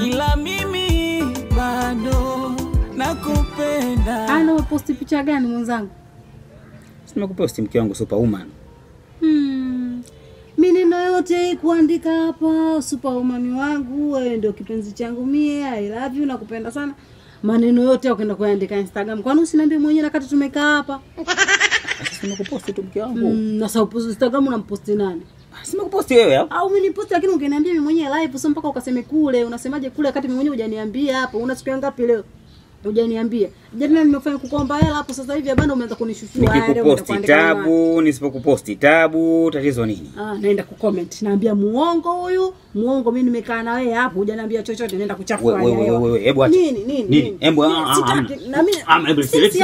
ila mimi bado nakupenda. Ana posti picha gani mwenzangu? Sima kuposti mke wangu superwoman. Hmm. Mineno yote kuandika hapa superwoman wangu, wewe ndio kipenzi changu mie, I love you, nakupenda sana. Maneno yote ukaenda kuandika Instagram. Kwani usiniambie mwenyewe wakati tumekaa hapa? Sima kuposti tu mke wangu. Mm, na sasa Instagram unamposti nani? simekuposti wewe hapo. Au mimi niposti lakini ungeniambia mimi mwenyewe live, sio mpaka ukaseme kule. Unasemaje kule wakati mimi mwenyewe hujaniambia hapo? Una siku ngapi leo? Hujaniambia. Jana yaani nimefanya kukomba hela hapo sasa hivi bado umeanza kunishushia hela. Nikikuposti tabu, nisipokuposti tabu, tatizo nini? Ah, naenda ku comment. Naambia muongo huyu, muongo mimi nimekaa na wewe hapo, hujaniambia chochote, naenda kuchafua wewe. Wewe wewe, wewe, hebu acha. Nini nini? Nini? Hebu ah, ah, ah. Na mimi ah, hebu sileti.